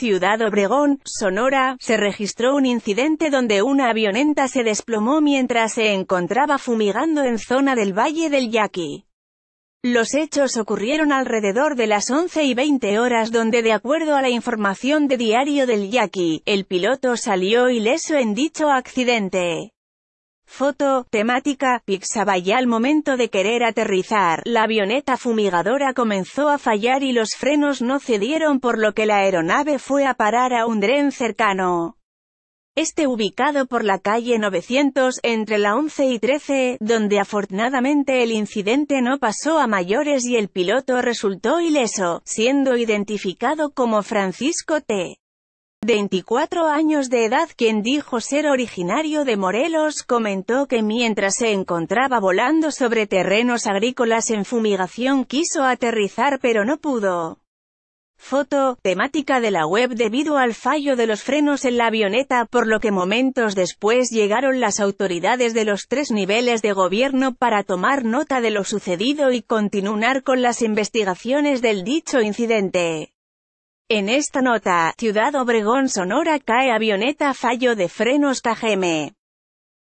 Ciudad Obregón, Sonora, se registró un incidente donde una avioneta se desplomó mientras se encontraba fumigando en zona del Valle del Yaqui. Los hechos ocurrieron alrededor de las 11 y 20 horas donde de acuerdo a la información de Diario del Yaqui, el piloto salió ileso en dicho accidente. Foto, temática, Pixabay al momento de querer aterrizar, la avioneta fumigadora comenzó a fallar y los frenos no cedieron por lo que la aeronave fue a parar a un dren cercano. Este ubicado por la calle 900, entre la 11 y 13, donde afortunadamente el incidente no pasó a mayores y el piloto resultó ileso, siendo identificado como Francisco T. 24 años de edad quien dijo ser originario de Morelos comentó que mientras se encontraba volando sobre terrenos agrícolas en fumigación quiso aterrizar pero no pudo. Foto, temática de la web debido al fallo de los frenos en la avioneta por lo que momentos después llegaron las autoridades de los tres niveles de gobierno para tomar nota de lo sucedido y continuar con las investigaciones del dicho incidente. En esta nota, Ciudad Obregón Sonora cae avioneta fallo de frenos KGM.